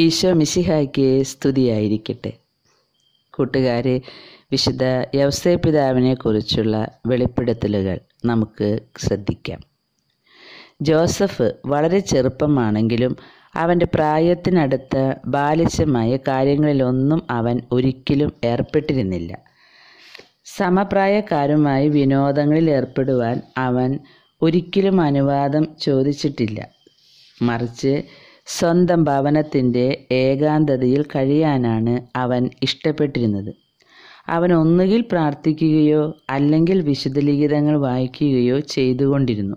ഈശോ മിശിഹായ്ക്ക് സ്തുതിയായിരിക്കട്ടെ കൂട്ടുകാരെ വിശുദ്ധ യവസേ പിതാവിനെക്കുറിച്ചുള്ള വെളിപ്പെടുത്തലുകൾ നമുക്ക് ശ്രദ്ധിക്കാം ജോസഫ് വളരെ ചെറുപ്പമാണെങ്കിലും അവൻ്റെ പ്രായത്തിനടുത്ത് ബാലിശമായ കാര്യങ്ങളിലൊന്നും അവൻ ഒരിക്കലും ഏർപ്പെട്ടിരുന്നില്ല സമപ്രായക്കാരുമായി വിനോദങ്ങളിൽ ഏർപ്പെടുവാൻ അവൻ ഒരിക്കലും അനുവാദം ചോദിച്ചിട്ടില്ല മറിച്ച് സ്വന്തം ഭവനത്തിൻ്റെ ഏകാന്തതയിൽ കഴിയാനാണ് അവൻ ഇഷ്ടപ്പെട്ടിരുന്നത് അവൻ ഒന്നുകിൽ പ്രാർത്ഥിക്കുകയോ അല്ലെങ്കിൽ വിശുദ്ധലിഖിതങ്ങൾ വായിക്കുകയോ ചെയ്തുകൊണ്ടിരുന്നു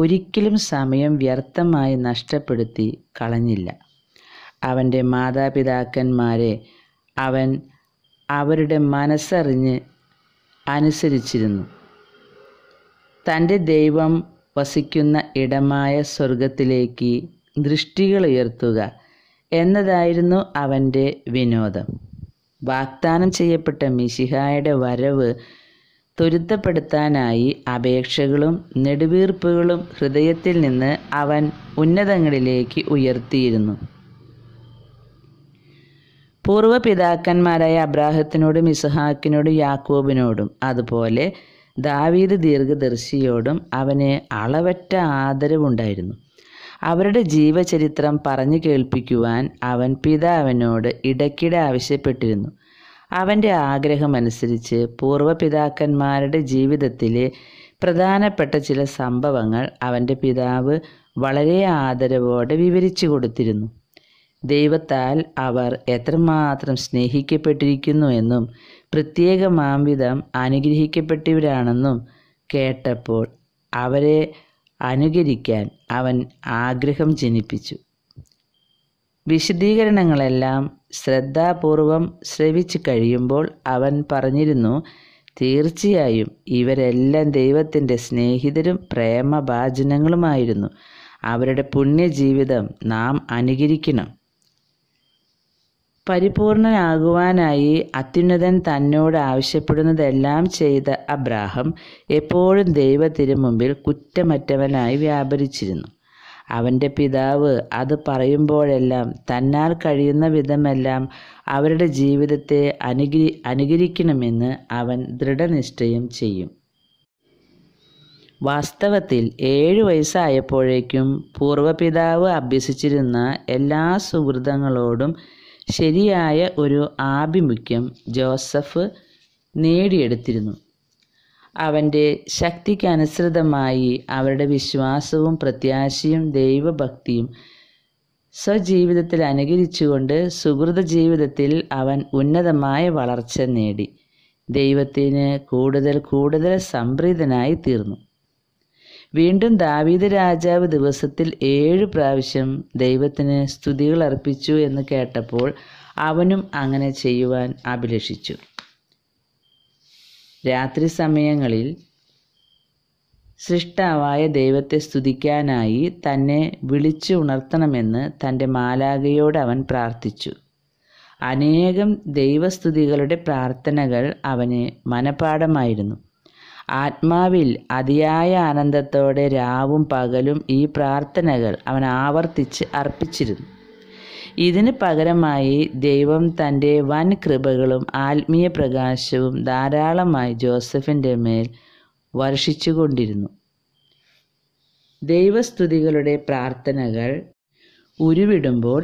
ഒരിക്കലും സമയം വ്യർത്ഥമായി നഷ്ടപ്പെടുത്തി കളഞ്ഞില്ല അവൻ്റെ മാതാപിതാക്കന്മാരെ അവൻ അവരുടെ മനസ്സറിഞ്ഞ് അനുസരിച്ചിരുന്നു തൻ്റെ ദൈവം വസിക്കുന്ന ഇടമായ സ്വർഗത്തിലേക്ക് ദൃഷ്ടികളുയർത്തുക എന്നതായിരുന്നു അവൻ്റെ വിനോദം വാഗ്ദാനം ചെയ്യപ്പെട്ട മിശിഹായുടെ വരവ് ത്വരിതപ്പെടുത്താനായി അപേക്ഷകളും നെടുവീർപ്പുകളും ഹൃദയത്തിൽ നിന്ന് അവൻ ഉന്നതങ്ങളിലേക്ക് ഉയർത്തിയിരുന്നു പൂർവ്വ പിതാക്കന്മാരായ അബ്രാഹത്തിനോടും ഇസഹാക്കിനോടും യാക്കോബിനോടും അതുപോലെ ദാവീദ് ദീർഘദർശിയോടും അവന് അളവറ്റ ആദരവുണ്ടായിരുന്നു അവരുടെ ജീവചരിത്രം പറഞ്ഞു കേൾപ്പിക്കുവാൻ അവൻ പിതാവിനോട് ഇടയ്ക്കിടെ ആവശ്യപ്പെട്ടിരുന്നു അവൻ്റെ ആഗ്രഹമനുസരിച്ച് പൂർവ്വപിതാക്കന്മാരുടെ ജീവിതത്തിലെ പ്രധാനപ്പെട്ട ചില സംഭവങ്ങൾ അവൻ്റെ പിതാവ് വളരെ ആദരവോടെ വിവരിച്ചു കൊടുത്തിരുന്നു ദൈവത്താൽ അവർ എത്രമാത്രം സ്നേഹിക്കപ്പെട്ടിരിക്കുന്നു എന്നും പ്രത്യേകമാംവിധം അനുഗ്രഹിക്കപ്പെട്ടവരാണെന്നും കേട്ടപ്പോൾ അവരെ അനുകരിക്കാൻ അവൻ ആഗ്രഹം ജനിപ്പിച്ചു വിശദീകരണങ്ങളെല്ലാം ശ്രദ്ധാപൂർവം ശ്രവിച്ചു കഴിയുമ്പോൾ അവൻ പറഞ്ഞിരുന്നു തീർച്ചയായും ഇവരെല്ലാം ദൈവത്തിൻ്റെ സ്നേഹിതരും പ്രേമഭാചനങ്ങളുമായിരുന്നു അവരുടെ പുണ്യജീവിതം നാം അനുകരിക്കണം പരിപൂർണനാകുവാനായി അത്യുന്നതൻ തന്നോട് ആവശ്യപ്പെടുന്നതെല്ലാം ചെയ്ത അബ്രാഹം എപ്പോഴും ദൈവത്തിന് മുമ്പിൽ കുറ്റമറ്റവനായി വ്യാപരിച്ചിരുന്നു അവൻ്റെ പിതാവ് അത് പറയുമ്പോഴെല്ലാം തന്നാൽ കഴിയുന്ന വിധമെല്ലാം അവരുടെ ജീവിതത്തെ അനുഗ്രി അനുകരിക്കണമെന്ന് അവൻ ദൃഢനിശ്ചയം ചെയ്യും വാസ്തവത്തിൽ ഏഴു വയസ്സായപ്പോഴേക്കും പൂർവ്വപിതാവ് അഭ്യസിച്ചിരുന്ന എല്ലാ സുഹൃതങ്ങളോടും ശരിയായ ഒരു ആഭിമുഖ്യം ജോസഫ് നേടിയെടുത്തിരുന്നു അവൻ്റെ ശക്തിക്കനുസൃതമായി അവരുടെ വിശ്വാസവും പ്രത്യാശയും ദൈവഭക്തിയും സ്വജീവിതത്തിൽ അനുകരിച്ചുകൊണ്ട് സുഹൃത ജീവിതത്തിൽ അവൻ ഉന്നതമായ വളർച്ച നേടി ദൈവത്തിന് കൂടുതൽ കൂടുതൽ സംപ്രീതനായി തീർന്നു വീണ്ടും ദാവീദ് രാജാവ് ദിവസത്തിൽ ഏഴ് പ്രാവശ്യം ദൈവത്തിന് സ്തുതികൾ അർപ്പിച്ചു എന്ന് കേട്ടപ്പോൾ അവനും അങ്ങനെ ചെയ്യുവാൻ അഭിലഷിച്ചു രാത്രി സമയങ്ങളിൽ സൃഷ്ടാവായ ദൈവത്തെ സ്തുതിക്കാനായി തന്നെ വിളിച്ചു ഉണർത്തണമെന്ന് തൻ്റെ മാലാകയോട് അവൻ പ്രാർത്ഥിച്ചു അനേകം ദൈവസ്തുതികളുടെ പ്രാർത്ഥനകൾ അവന് മനപാഠമായിരുന്നു ആത്മാവിൽ അതിയായ ആനന്ദത്തോടെ രാവും പകലും ഈ പ്രാർത്ഥനകൾ അവൻ ആവർത്തിച്ച് അർപ്പിച്ചിരുന്നു ഇതിന് പകരമായി ദൈവം തൻ്റെ വൻ കൃപകളും ആത്മീയ പ്രകാശവും ധാരാളമായി ജോസഫിൻ്റെ മേൽ വർഷിച്ചുകൊണ്ടിരുന്നു ദൈവസ്തുതികളുടെ പ്രാർത്ഥനകൾ ഉരുവിടുമ്പോൾ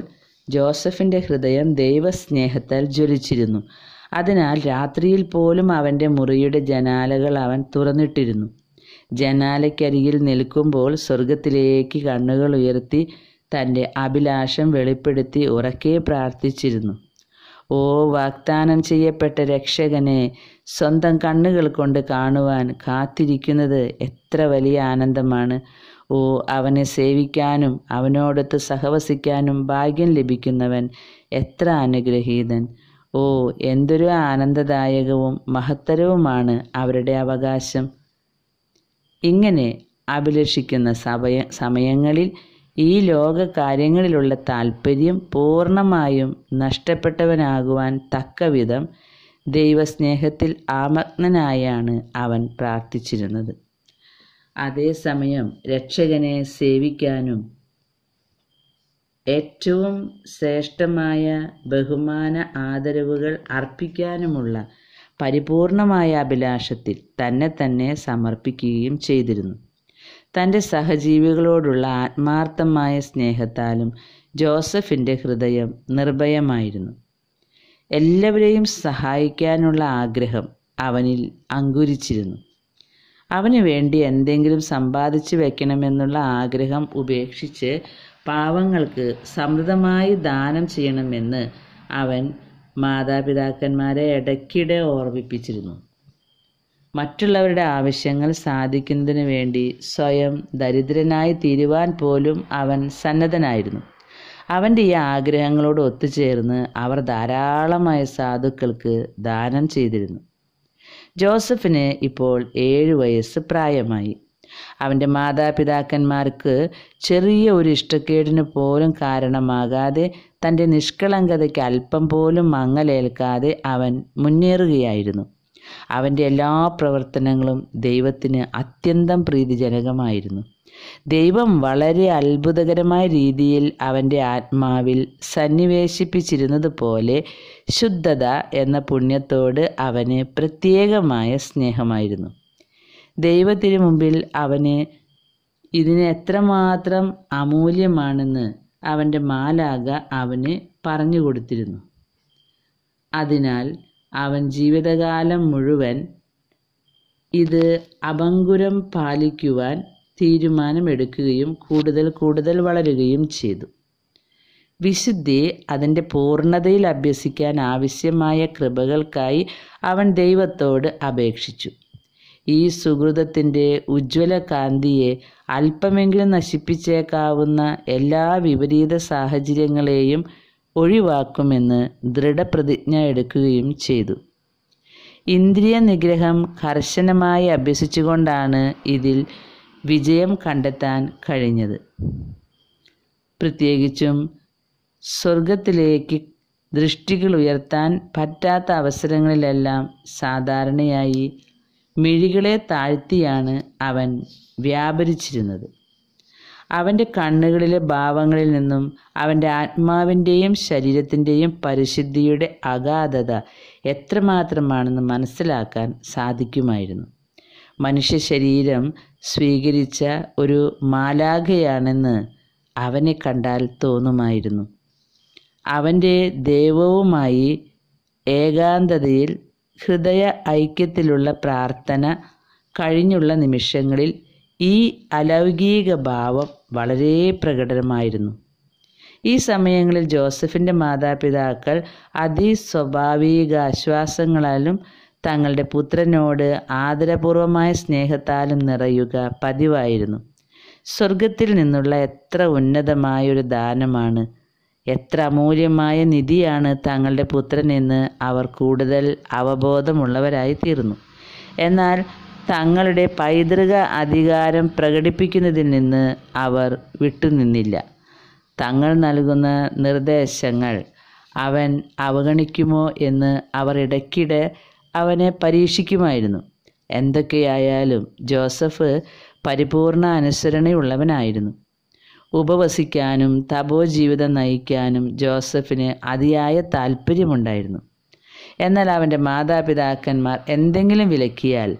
ജോസഫിൻ്റെ ഹൃദയം ദൈവസ്നേഹത്താൽ ജ്വലിച്ചിരുന്നു അതിനാൽ രാത്രിയിൽ പോലും അവൻ്റെ മുറിയുടെ ജനാലകൾ അവൻ തുറന്നിട്ടിരുന്നു ജനാലയ്ക്കരികിൽ നിൽക്കുമ്പോൾ സ്വർഗത്തിലേക്ക് കണ്ണുകൾ ഉയർത്തി തൻ്റെ അഭിലാഷം വെളിപ്പെടുത്തി ഉറക്കെ പ്രാർത്ഥിച്ചിരുന്നു ഓ വാഗ്ദാനം ചെയ്യപ്പെട്ട രക്ഷകനെ സ്വന്തം കണ്ണുകൾ കൊണ്ട് കാണുവാൻ കാത്തിരിക്കുന്നത് എത്ര വലിയ ആനന്ദമാണ് ഓ അവനെ സേവിക്കാനും അവനോടൊത്ത് സഹവസിക്കാനും ഭാഗ്യം ലഭിക്കുന്നവൻ എത്ര അനുഗ്രഹീതൻ ഓ എന്തൊരു ആനന്ദദായകവും മഹത്തരവുമാണ് അവരുടെ അവകാശം ഇങ്ങനെ അഭിലഷിക്കുന്ന സമയ സമയങ്ങളിൽ ഈ ലോക കാര്യങ്ങളിലുള്ള താൽപ്പര്യം പൂർണ്ണമായും നഷ്ടപ്പെട്ടവനാകുവാൻ തക്കവിധം ദൈവസ്നേഹത്തിൽ ആമഗ്നനായാണ് അവൻ പ്രാർത്ഥിച്ചിരുന്നത് അതേസമയം രക്ഷകനെ സേവിക്കാനും ഏറ്റവും ശ്രേഷ്ഠമായ ബഹുമാന ആദരവുകൾ അർപ്പിക്കാനുമുള്ള പരിപൂർണമായ അഭിലാഷത്തിൽ തന്നെ തന്നെ സമർപ്പിക്കുകയും ചെയ്തിരുന്നു തൻ്റെ സഹജീവികളോടുള്ള ആത്മാർത്ഥമായ സ്നേഹത്താലും ജോസഫിൻ്റെ ഹൃദയം നിർഭയമായിരുന്നു എല്ലാവരെയും സഹായിക്കാനുള്ള ആഗ്രഹം അവനിൽ അങ്കുരിച്ചിരുന്നു അവന് വേണ്ടി എന്തെങ്കിലും സമ്പാദിച്ചു വെക്കണമെന്നുള്ള ആഗ്രഹം ഉപേക്ഷിച്ച് പാവങ്ങൾക്ക് സമൃദ്ധമായി ദാനം ചെയ്യണമെന്ന് അവൻ മാതാപിതാക്കന്മാരെ ഇടയ്ക്കിടെ ഓർമ്മിപ്പിച്ചിരുന്നു മറ്റുള്ളവരുടെ ആവശ്യങ്ങൾ സാധിക്കുന്നതിന് വേണ്ടി സ്വയം ദരിദ്രനായി തീരുവാൻ പോലും അവൻ സന്നദ്ധനായിരുന്നു അവൻ്റെ ഈ ആഗ്രഹങ്ങളോട് ഒത്തുചേർന്ന് അവർ ധാരാളമായ സാധുക്കൾക്ക് ദാനം ചെയ്തിരുന്നു ജോസഫിന് ഇപ്പോൾ ഏഴ് വയസ്സ് പ്രായമായി അവൻ്റെ മാതാപിതാക്കന്മാർക്ക് ചെറിയ ഒരു ഇഷ്ടക്കേടിന് പോലും കാരണമാകാതെ തൻ്റെ നിഷ്കളങ്കതയ്ക്ക് അല്പം പോലും മങ്ങലേൽക്കാതെ അവൻ മുന്നേറുകയായിരുന്നു അവൻ്റെ എല്ലാ പ്രവർത്തനങ്ങളും ദൈവത്തിന് അത്യന്തം പ്രീതിജനകമായിരുന്നു ദൈവം വളരെ അത്ഭുതകരമായ രീതിയിൽ അവൻ്റെ ആത്മാവിൽ സന്നിവേശിപ്പിച്ചിരുന്നത് പോലെ ശുദ്ധത എന്ന പുണ്യത്തോട് അവന് പ്രത്യേകമായ സ്നേഹമായിരുന്നു ദൈവത്തിന് മുമ്പിൽ അവന് ഇതിന് എത്രമാത്രം അമൂല്യമാണെന്ന് അവൻ്റെ മാലാക അവന് പറഞ്ഞു കൊടുത്തിരുന്നു അതിനാൽ അവൻ ജീവിതകാലം മുഴുവൻ ഇത് അപങ്കുരം പാലിക്കുവാൻ തീരുമാനമെടുക്കുകയും കൂടുതൽ കൂടുതൽ വളരുകയും ചെയ്തു വിശുദ്ധി അതിൻ്റെ പൂർണ്ണതയിൽ അഭ്യസിക്കാൻ ആവശ്യമായ കൃപകൾക്കായി അവൻ ദൈവത്തോട് അപേക്ഷിച്ചു ഈ സുഹൃതത്തിൻ്റെ ഉജ്ജ്വല കാന്തിയെ അല്പമെങ്കിലും നശിപ്പിച്ചേക്കാവുന്ന എല്ലാ വിപരീത സാഹചര്യങ്ങളെയും ഒഴിവാക്കുമെന്ന് ദൃഢപ്രതിജ്ഞ എടുക്കുകയും ചെയ്തു ഇന്ദ്രിയ നിഗ്രഹം കർശനമായി അഭ്യസിച്ചുകൊണ്ടാണ് ഇതിൽ വിജയം കണ്ടെത്താൻ കഴിഞ്ഞത് പ്രത്യേകിച്ചും സ്വർഗത്തിലേക്ക് ദൃഷ്ടികൾ ഉയർത്താൻ പറ്റാത്ത അവസരങ്ങളിലെല്ലാം സാധാരണയായി മിഴികളെ താഴ്ത്തിയാണ് അവൻ വ്യാപരിച്ചിരുന്നത് അവൻ്റെ കണ്ണുകളിലെ ഭാവങ്ങളിൽ നിന്നും അവൻ്റെ ആത്മാവിൻ്റെയും ശരീരത്തിൻ്റെയും പരിശുദ്ധിയുടെ അഗാധത എത്രമാത്രമാണെന്ന് മനസ്സിലാക്കാൻ സാധിക്കുമായിരുന്നു മനുഷ്യ ശരീരം സ്വീകരിച്ച ഒരു മാലാഖയാണെന്ന് അവനെ കണ്ടാൽ തോന്നുമായിരുന്നു അവൻ്റെ ദൈവവുമായി ഏകാന്തതയിൽ ഹൃദയ ഐക്യത്തിലുള്ള പ്രാർത്ഥന കഴിഞ്ഞുള്ള നിമിഷങ്ങളിൽ ഈ അലൗകിക ഭാവം വളരെ പ്രകടമായിരുന്നു ഈ സമയങ്ങളിൽ ജോസഫിൻ്റെ മാതാപിതാക്കൾ അതിസ്വാഭാവിക ആശ്വാസങ്ങളാലും തങ്ങളുടെ പുത്രനോട് ആദരപൂർവമായ സ്നേഹത്താലും നിറയുക പതിവായിരുന്നു സ്വർഗത്തിൽ നിന്നുള്ള എത്ര ഉന്നതമായൊരു ദാനമാണ് എത്ര അമൂല്യമായ നിധിയാണ് തങ്ങളുടെ പുത്രനെന്ന് അവർ കൂടുതൽ അവബോധമുള്ളവരായി തീർന്നു എന്നാൽ തങ്ങളുടെ പൈതൃക അധികാരം പ്രകടിപ്പിക്കുന്നതിൽ നിന്ന് അവർ വിട്ടുനിന്നില്ല തങ്ങൾ നൽകുന്ന നിർദ്ദേശങ്ങൾ അവൻ അവഗണിക്കുമോ എന്ന് അവർ ഇടയ്ക്കിടെ അവനെ പരീക്ഷിക്കുമായിരുന്നു എന്തൊക്കെയായാലും ജോസഫ് പരിപൂർണ അനുസരണയുള്ളവനായിരുന്നു ഉപവസിക്കാനും ജീവിതം നയിക്കാനും ജോസഫിന് അതിയായ താല്പര്യമുണ്ടായിരുന്നു എന്നാൽ അവൻ്റെ മാതാപിതാക്കന്മാർ എന്തെങ്കിലും വിലക്കിയാൽ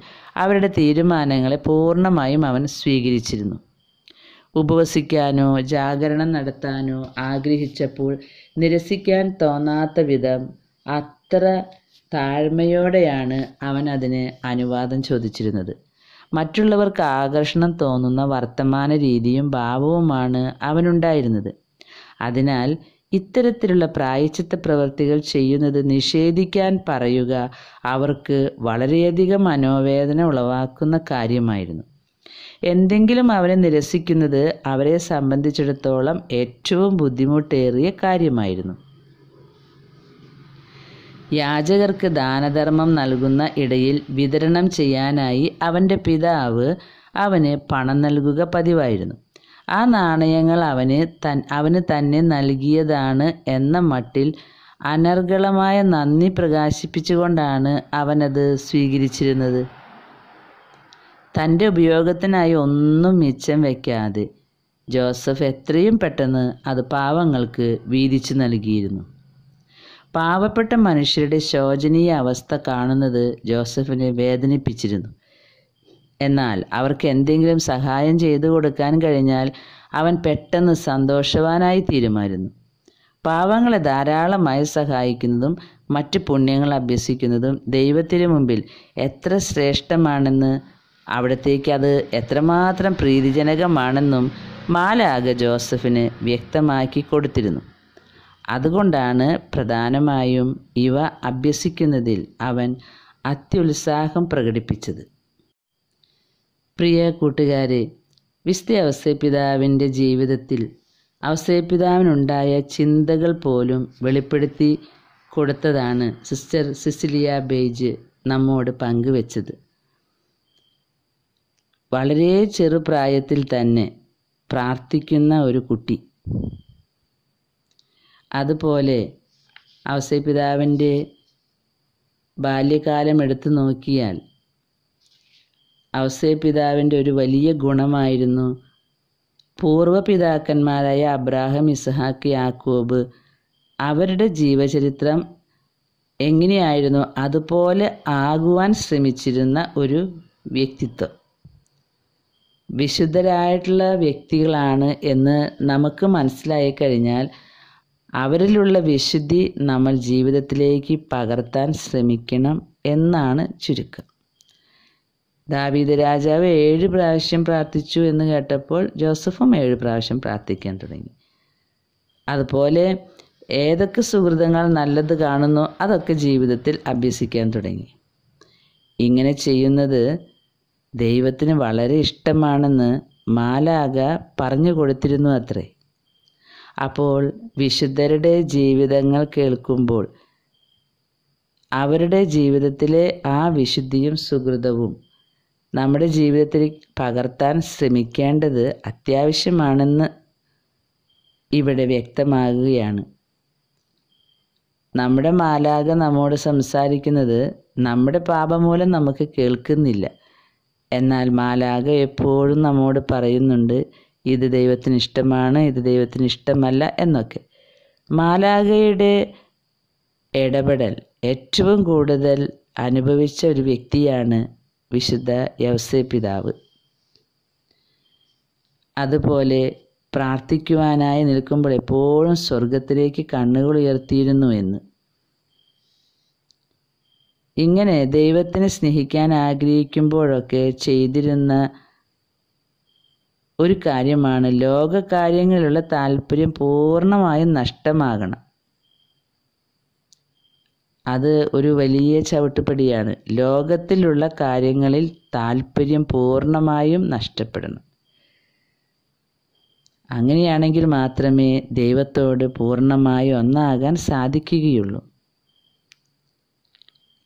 അവരുടെ തീരുമാനങ്ങളെ പൂർണ്ണമായും അവൻ സ്വീകരിച്ചിരുന്നു ഉപവസിക്കാനോ ജാഗരണം നടത്താനോ ആഗ്രഹിച്ചപ്പോൾ നിരസിക്കാൻ തോന്നാത്ത വിധം അത്ര താഴ്മയോടെയാണ് അവൻ അതിന് അനുവാദം ചോദിച്ചിരുന്നത് മറ്റുള്ളവർക്ക് ആകർഷണം തോന്നുന്ന വർത്തമാന രീതിയും ഭാവവുമാണ് അവനുണ്ടായിരുന്നത് അതിനാൽ ഇത്തരത്തിലുള്ള പ്രായച്ചിത്ത പ്രവൃത്തികൾ ചെയ്യുന്നത് നിഷേധിക്കാൻ പറയുക അവർക്ക് വളരെയധികം മനോവേദന ഉളവാക്കുന്ന കാര്യമായിരുന്നു എന്തെങ്കിലും അവരെ നിരസിക്കുന്നത് അവരെ സംബന്ധിച്ചിടത്തോളം ഏറ്റവും ബുദ്ധിമുട്ടേറിയ കാര്യമായിരുന്നു യാചകർക്ക് ദാനധർമ്മം നൽകുന്ന ഇടയിൽ വിതരണം ചെയ്യാനായി അവൻ്റെ പിതാവ് അവന് പണം നൽകുക പതിവായിരുന്നു ആ നാണയങ്ങൾ അവന് തൻ അവന് തന്നെ നൽകിയതാണ് എന്ന മട്ടിൽ അനർഗളമായ നന്ദി പ്രകാശിപ്പിച്ചുകൊണ്ടാണ് അവനത് സ്വീകരിച്ചിരുന്നത് തൻ്റെ ഉപയോഗത്തിനായി ഒന്നും മിച്ചം വയ്ക്കാതെ ജോസഫ് എത്രയും പെട്ടെന്ന് അത് പാവങ്ങൾക്ക് വീതിച്ചു നൽകിയിരുന്നു പാവപ്പെട്ട മനുഷ്യരുടെ ശോചനീയ അവസ്ഥ കാണുന്നത് ജോസഫിനെ വേദനിപ്പിച്ചിരുന്നു എന്നാൽ അവർക്ക് എന്തെങ്കിലും സഹായം ചെയ്തു കൊടുക്കാൻ കഴിഞ്ഞാൽ അവൻ പെട്ടെന്ന് സന്തോഷവാനായി തീരുമായിരുന്നു പാവങ്ങളെ ധാരാളമായി സഹായിക്കുന്നതും മറ്റ് പുണ്യങ്ങൾ അഭ്യസിക്കുന്നതും ദൈവത്തിന് മുമ്പിൽ എത്ര ശ്രേഷ്ഠമാണെന്ന് അവിടത്തേക്ക് അത് എത്രമാത്രം പ്രീതിജനകമാണെന്നും മാലാക ജോസഫിന് വ്യക്തമാക്കി കൊടുത്തിരുന്നു അതുകൊണ്ടാണ് പ്രധാനമായും ഇവ അഭ്യസിക്കുന്നതിൽ അവൻ അത്യുത്സാഹം പ്രകടിപ്പിച്ചത് പ്രിയ കൂട്ടുകാരെ വിസ്തേ അവസേപിതാവിൻ്റെ ജീവിതത്തിൽ അവസേപിതാവിനുണ്ടായ ചിന്തകൾ പോലും വെളിപ്പെടുത്തി കൊടുത്തതാണ് സിസ്റ്റർ സിസിലിയ ബേജ് നമ്മോട് പങ്കുവച്ചത് വളരെ ചെറുപ്രായത്തിൽ തന്നെ പ്രാർത്ഥിക്കുന്ന ഒരു കുട്ടി അതുപോലെ അവസൈ പിതാവിൻ്റെ ബാല്യകാലം എടുത്തു നോക്കിയാൽ അവസൈ പിതാവിൻ്റെ ഒരു വലിയ ഗുണമായിരുന്നു പിതാക്കന്മാരായ അബ്രാഹം ഇസ്ഹാക്ക് യാക്കോബ് അവരുടെ ജീവചരിത്രം എങ്ങനെയായിരുന്നു അതുപോലെ ആകുവാൻ ശ്രമിച്ചിരുന്ന ഒരു വ്യക്തിത്വം വിശുദ്ധരായിട്ടുള്ള വ്യക്തികളാണ് എന്ന് നമുക്ക് മനസ്സിലായി കഴിഞ്ഞാൽ അവരിലുള്ള വിശുദ്ധി നമ്മൾ ജീവിതത്തിലേക്ക് പകർത്താൻ ശ്രമിക്കണം എന്നാണ് ചുരുക്കം ദാവീദ് രാജാവ് ഏഴ് പ്രാവശ്യം പ്രാർത്ഥിച്ചു എന്ന് കേട്ടപ്പോൾ ജോസഫും ഏഴ് പ്രാവശ്യം പ്രാർത്ഥിക്കാൻ തുടങ്ങി അതുപോലെ ഏതൊക്കെ സുഹൃതങ്ങൾ നല്ലത് കാണുന്നു അതൊക്കെ ജീവിതത്തിൽ അഭ്യസിക്കാൻ തുടങ്ങി ഇങ്ങനെ ചെയ്യുന്നത് ദൈവത്തിന് വളരെ ഇഷ്ടമാണെന്ന് മാലാക പറഞ്ഞു കൊടുത്തിരുന്നു അത്രേ അപ്പോൾ വിശുദ്ധരുടെ ജീവിതങ്ങൾ കേൾക്കുമ്പോൾ അവരുടെ ജീവിതത്തിലെ ആ വിശുദ്ധിയും സുഹൃതവും നമ്മുടെ ജീവിതത്തിൽ പകർത്താൻ ശ്രമിക്കേണ്ടത് അത്യാവശ്യമാണെന്ന് ഇവിടെ വ്യക്തമാകുകയാണ് നമ്മുടെ മാലാക നമ്മോട് സംസാരിക്കുന്നത് നമ്മുടെ പാപമൂലം നമുക്ക് കേൾക്കുന്നില്ല എന്നാൽ മാലാക എപ്പോഴും നമ്മോട് പറയുന്നുണ്ട് ഇത് ദൈവത്തിന് ഇഷ്ടമാണ് ഇത് ദൈവത്തിന് ഇഷ്ടമല്ല എന്നൊക്കെ മാലാഖയുടെ ഇടപെടൽ ഏറ്റവും കൂടുതൽ അനുഭവിച്ച ഒരു വ്യക്തിയാണ് വിശുദ്ധ യവസേ പിതാവ് അതുപോലെ പ്രാർത്ഥിക്കുവാനായി നിൽക്കുമ്പോൾ എപ്പോഴും സ്വർഗത്തിലേക്ക് കണ്ണുകൾ ഉയർത്തിയിരുന്നു എന്ന് ഇങ്ങനെ ദൈവത്തിനെ സ്നേഹിക്കാൻ ആഗ്രഹിക്കുമ്പോഴൊക്കെ ചെയ്തിരുന്ന ഒരു കാര്യമാണ് ലോകകാര്യങ്ങളിലുള്ള താല്പര്യം പൂർണ്ണമായും നഷ്ടമാകണം അത് ഒരു വലിയ ചവിട്ടുപടിയാണ് ലോകത്തിലുള്ള കാര്യങ്ങളിൽ താല്പര്യം പൂർണ്ണമായും നഷ്ടപ്പെടണം അങ്ങനെയാണെങ്കിൽ മാത്രമേ ദൈവത്തോട് പൂർണ്ണമായി ഒന്നാകാൻ സാധിക്കുകയുള്ളൂ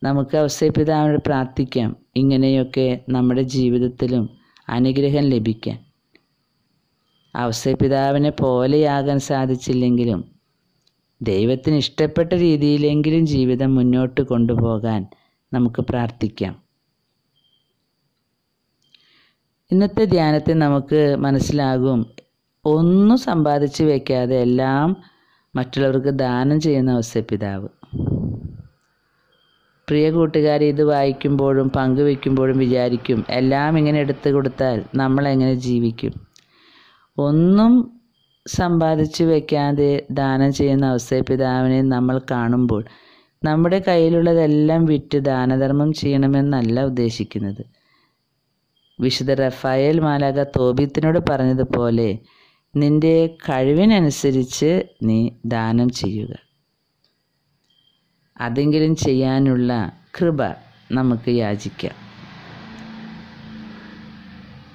നമുക്ക് അവസരപിതാവിനോട് പ്രാർത്ഥിക്കാം ഇങ്ങനെയൊക്കെ നമ്മുടെ ജീവിതത്തിലും അനുഗ്രഹം ലഭിക്കാൻ അവസരപിതാവിനെ പോലെയാകാൻ സാധിച്ചില്ലെങ്കിലും ദൈവത്തിന് ഇഷ്ടപ്പെട്ട രീതിയിലെങ്കിലും ജീവിതം മുന്നോട്ട് കൊണ്ടുപോകാൻ നമുക്ക് പ്രാർത്ഥിക്കാം ഇന്നത്തെ ധ്യാനത്തിൽ നമുക്ക് മനസ്സിലാകും ഒന്നും സമ്പാദിച്ച് വയ്ക്കാതെ എല്ലാം മറ്റുള്ളവർക്ക് ദാനം ചെയ്യുന്ന അവസ്ഥപിതാവ് പ്രിയ കൂട്ടുകാർ ഇത് വായിക്കുമ്പോഴും പങ്കുവെക്കുമ്പോഴും വിചാരിക്കും എല്ലാം ഇങ്ങനെ എടുത്തു കൊടുത്താൽ നമ്മൾ എങ്ങനെ ജീവിക്കും ഒന്നും സമ്പാദിച്ചു വെക്കാതെ ദാനം ചെയ്യുന്ന അവസ്ഥപിതാവിനെ നമ്മൾ കാണുമ്പോൾ നമ്മുടെ കയ്യിലുള്ളതെല്ലാം വിറ്റ് ദാനധർമ്മം ചെയ്യണമെന്നല്ല ഉദ്ദേശിക്കുന്നത് വിശുദ്ധ റഫായേൽ മാലാക തോബീത്തിനോട് പറഞ്ഞതുപോലെ നിന്റെ കഴിവിനനുസരിച്ച് നീ ദാനം ചെയ്യുക അതെങ്കിലും ചെയ്യാനുള്ള കൃപ നമുക്ക് യാചിക്കാം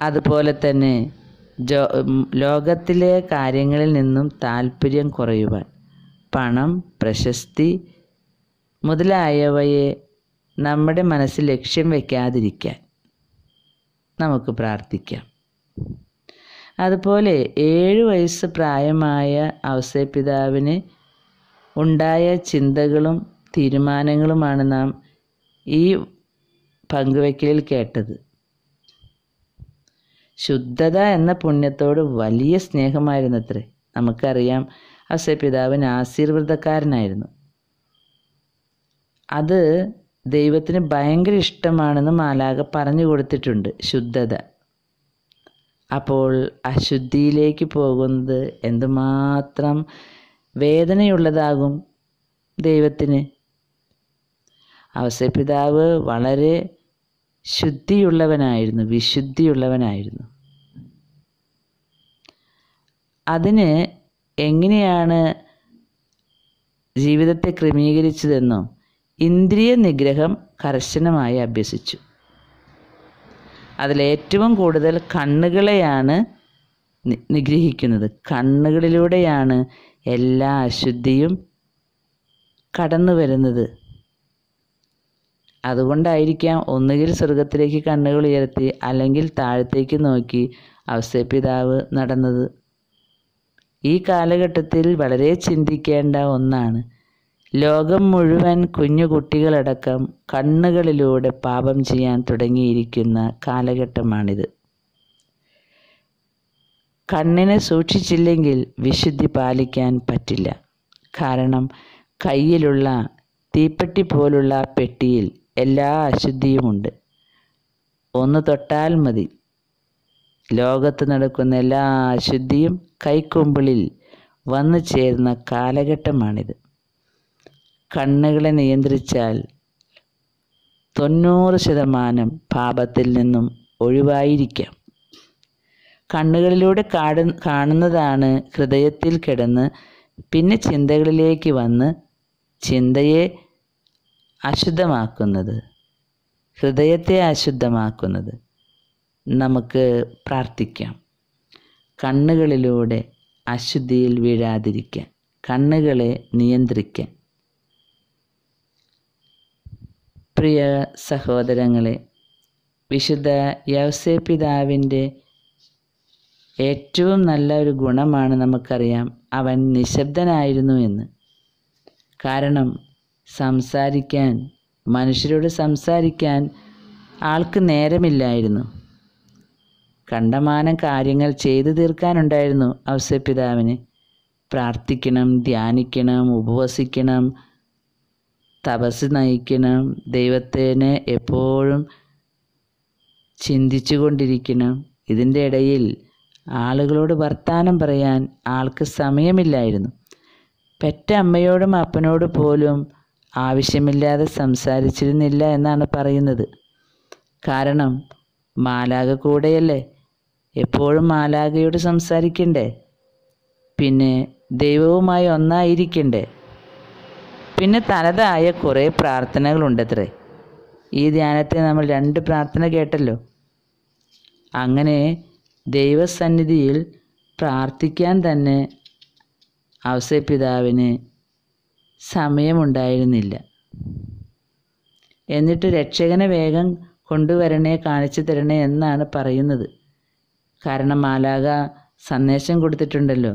അതുപോലെ തന്നെ ലോകത്തിലെ കാര്യങ്ങളിൽ നിന്നും താല്പര്യം കുറയുവാൻ പണം പ്രശസ്തി മുതലായവയെ നമ്മുടെ മനസ്സിൽ ലക്ഷ്യം വയ്ക്കാതിരിക്കാൻ നമുക്ക് പ്രാർത്ഥിക്കാം അതുപോലെ ഏഴ് വയസ്സ് പ്രായമായ അവസരപിതാവിന് ഉണ്ടായ ചിന്തകളും തീരുമാനങ്ങളുമാണ് നാം ഈ പങ്കുവയ്ക്കലിൽ കേട്ടത് ശുദ്ധത എന്ന പുണ്യത്തോട് വലിയ സ്നേഹമായിരുന്നത്രേ നമുക്കറിയാം ഹസെ പിതാവൻ ആശീർവൃതക്കാരനായിരുന്നു അത് ദൈവത്തിന് ഭയങ്കര ഇഷ്ടമാണെന്ന് മാലാക പറഞ്ഞു കൊടുത്തിട്ടുണ്ട് ശുദ്ധത അപ്പോൾ അശുദ്ധിയിലേക്ക് പോകുന്നത് എന്തുമാത്രം വേദനയുള്ളതാകും ദൈവത്തിന് പിതാവ് വളരെ ശുദ്ധിയുള്ളവനായിരുന്നു വിശുദ്ധിയുള്ളവനായിരുന്നു അതിന് എങ്ങനെയാണ് ജീവിതത്തെ ക്രമീകരിച്ചതെന്നും ഇന്ദ്രിയ നിഗ്രഹം കർശനമായി അഭ്യസിച്ചു അതിലേറ്റവും കൂടുതൽ കണ്ണുകളെയാണ് നിഗ്രഹിക്കുന്നത് കണ്ണുകളിലൂടെയാണ് എല്ലാ അശുദ്ധിയും കടന്നു വരുന്നത് അതുകൊണ്ടായിരിക്കാം ഒന്നുകിൽ സ്വർഗത്തിലേക്ക് കണ്ണുകൾ ഉയർത്തി അല്ലെങ്കിൽ താഴത്തേക്ക് നോക്കി അവസരപിതാവ് നടന്നത് ഈ കാലഘട്ടത്തിൽ വളരെ ചിന്തിക്കേണ്ട ഒന്നാണ് ലോകം മുഴുവൻ കുഞ്ഞു കുട്ടികളടക്കം കണ്ണുകളിലൂടെ പാപം ചെയ്യാൻ തുടങ്ങിയിരിക്കുന്ന കാലഘട്ടമാണിത് കണ്ണിനെ സൂക്ഷിച്ചില്ലെങ്കിൽ വിശുദ്ധി പാലിക്കാൻ പറ്റില്ല കാരണം കയ്യിലുള്ള തീപ്പെട്ടി പോലുള്ള പെട്ടിയിൽ എല്ലാ അശുദ്ധിയുമുണ്ട് ഒന്ന് തൊട്ടാൽ മതി ലോകത്ത് നടക്കുന്ന എല്ലാ അശുദ്ധിയും കൈക്കൊമ്പിളിൽ വന്നു ചേരുന്ന കാലഘട്ടമാണിത് കണ്ണുകളെ നിയന്ത്രിച്ചാൽ തൊണ്ണൂറ് ശതമാനം പാപത്തിൽ നിന്നും ഒഴിവായിരിക്കാം കണ്ണുകളിലൂടെ കാടു കാണുന്നതാണ് ഹൃദയത്തിൽ കിടന്ന് പിന്നെ ചിന്തകളിലേക്ക് വന്ന് ചിന്തയെ അശുദ്ധമാക്കുന്നത് ഹൃദയത്തെ അശുദ്ധമാക്കുന്നത് നമുക്ക് പ്രാർത്ഥിക്കാം കണ്ണുകളിലൂടെ അശുദ്ധിയിൽ വീഴാതിരിക്കാൻ കണ്ണുകളെ നിയന്ത്രിക്കാൻ പ്രിയ സഹോദരങ്ങളെ വിശുദ്ധ യവസേ പിതാവിൻ്റെ ഏറ്റവും നല്ല ഒരു ഗുണമാണ് നമുക്കറിയാം അവൻ നിശബ്ദനായിരുന്നു എന്ന് കാരണം സംസാരിക്കാൻ മനുഷ്യരോട് സംസാരിക്കാൻ ആൾക്ക് നേരമില്ലായിരുന്നു കണ്ടമാനം കാര്യങ്ങൾ ചെയ്തു തീർക്കാനുണ്ടായിരുന്നു അവസ്യപിതാവിന് പ്രാർത്ഥിക്കണം ധ്യാനിക്കണം ഉപവസിക്കണം തപസ് നയിക്കണം ദൈവത്തിനെ എപ്പോഴും ചിന്തിച്ചു കൊണ്ടിരിക്കണം ഇതിൻ്റെ ഇടയിൽ ആളുകളോട് വർത്തമാനം പറയാൻ ആൾക്ക് സമയമില്ലായിരുന്നു പെറ്റ അമ്മയോടും അപ്പനോട് പോലും ആവശ്യമില്ലാതെ സംസാരിച്ചിരുന്നില്ല എന്നാണ് പറയുന്നത് കാരണം മാലാക കൂടെയല്ലേ എപ്പോഴും മാലാകയോട് സംസാരിക്കണ്ടേ പിന്നെ ദൈവവുമായി ഒന്നായിരിക്കണ്ടേ പിന്നെ തനതായ കുറേ പ്രാർത്ഥനകളുണ്ടത്രേ ഈ ധ്യാനത്തെ നമ്മൾ രണ്ട് പ്രാർത്ഥന കേട്ടല്ലോ അങ്ങനെ ദൈവസന്നിധിയിൽ പ്രാർത്ഥിക്കാൻ തന്നെ അവസരപിതാവിന് സമയമുണ്ടായിരുന്നില്ല എന്നിട്ട് രക്ഷകനെ വേഗം കൊണ്ടുവരണേ കാണിച്ചു തരണേ എന്നാണ് പറയുന്നത് കാരണം മാലാക സന്ദേശം കൊടുത്തിട്ടുണ്ടല്ലോ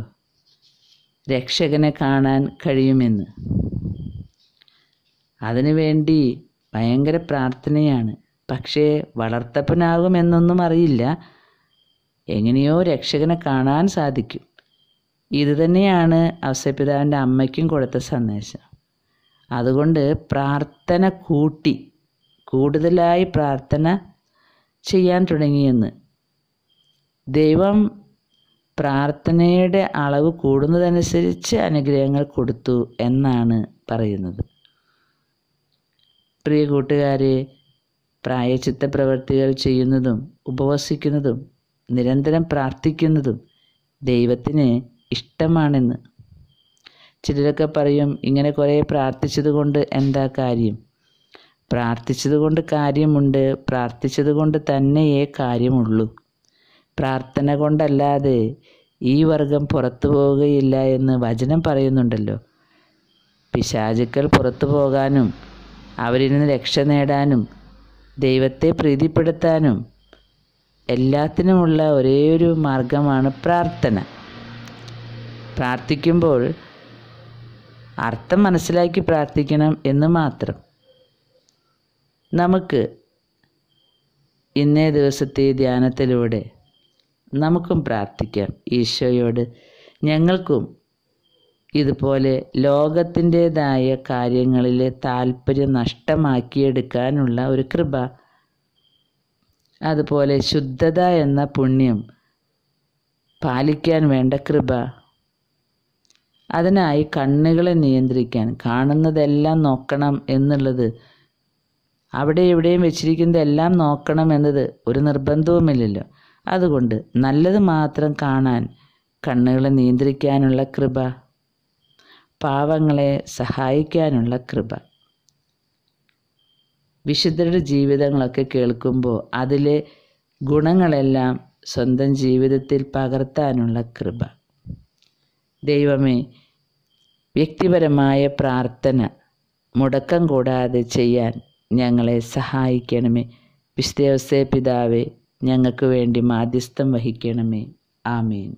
രക്ഷകനെ കാണാൻ കഴിയുമെന്ന് അതിനുവേണ്ടി ഭയങ്കര പ്രാർത്ഥനയാണ് പക്ഷേ വളർത്തപ്പനാകുമെന്നൊന്നും അറിയില്ല എങ്ങനെയോ രക്ഷകനെ കാണാൻ സാധിക്കും ഇതുതന്നെയാണ് അവസരപിതാവിൻ്റെ അമ്മയ്ക്കും കൊടുത്ത സന്ദേശം അതുകൊണ്ട് പ്രാർത്ഥന കൂട്ടി കൂടുതലായി പ്രാർത്ഥന ചെയ്യാൻ തുടങ്ങിയെന്ന് ദൈവം പ്രാർത്ഥനയുടെ അളവ് കൂടുന്നതനുസരിച്ച് അനുഗ്രഹങ്ങൾ കൊടുത്തു എന്നാണ് പറയുന്നത് പ്രിയ കൂട്ടുകാരെ പ്രായചിത്ത പ്രവൃത്തികൾ ചെയ്യുന്നതും ഉപവസിക്കുന്നതും നിരന്തരം പ്രാർത്ഥിക്കുന്നതും ദൈവത്തിന് ഇഷ്ടമാണെന്ന് ചിലരൊക്കെ പറയും ഇങ്ങനെ കുറേ പ്രാർത്ഥിച്ചത് കൊണ്ട് എന്താ കാര്യം പ്രാർത്ഥിച്ചത് കൊണ്ട് കാര്യമുണ്ട് പ്രാർത്ഥിച്ചത് കൊണ്ട് തന്നെയേ കാര്യമുള്ളൂ പ്രാർത്ഥന കൊണ്ടല്ലാതെ ഈ വർഗം പുറത്തു പോവുകയില്ല എന്ന് വചനം പറയുന്നുണ്ടല്ലോ പിശാചുക്കൾ പുറത്തു പോകാനും അവരിൽ നിന്ന് രക്ഷ നേടാനും ദൈവത്തെ പ്രീതിപ്പെടുത്താനും എല്ലാത്തിനുമുള്ള ഒരേയൊരു മാർഗമാണ് പ്രാർത്ഥന പ്രാർത്ഥിക്കുമ്പോൾ അർത്ഥം മനസ്സിലാക്കി പ്രാർത്ഥിക്കണം എന്ന് മാത്രം നമുക്ക് ഇന്നേ ദിവസത്തെ ധ്യാനത്തിലൂടെ നമുക്കും പ്രാർത്ഥിക്കാം ഈശോയോട് ഞങ്ങൾക്കും ഇതുപോലെ ലോകത്തിൻ്റെതായ കാര്യങ്ങളിലെ താല്പര്യം നഷ്ടമാക്കിയെടുക്കാനുള്ള ഒരു കൃപ അതുപോലെ ശുദ്ധത എന്ന പുണ്യം പാലിക്കാൻ വേണ്ട കൃപ അതിനായി കണ്ണുകളെ നിയന്ത്രിക്കാൻ കാണുന്നതെല്ലാം നോക്കണം എന്നുള്ളത് അവിടെ എവിടെയും വെച്ചിരിക്കുന്നതെല്ലാം നോക്കണം എന്നത് ഒരു നിർബന്ധവുമില്ലല്ലോ അതുകൊണ്ട് നല്ലത് മാത്രം കാണാൻ കണ്ണുകളെ നിയന്ത്രിക്കാനുള്ള കൃപ പാവങ്ങളെ സഹായിക്കാനുള്ള കൃപ വിശുദ്ധരുടെ ജീവിതങ്ങളൊക്കെ കേൾക്കുമ്പോൾ അതിലെ ഗുണങ്ങളെല്ലാം സ്വന്തം ജീവിതത്തിൽ പകർത്താനുള്ള കൃപ ദൈവമേ വ്യക്തിപരമായ പ്രാർത്ഥന മുടക്കം കൂടാതെ ചെയ്യാൻ ഞങ്ങളെ സഹായിക്കണമേ വിശുദ്ധ പിതാവെ ഞങ്ങൾക്ക് വേണ്ടി മാധ്യസ്ഥം വഹിക്കണമേ ആമീൻ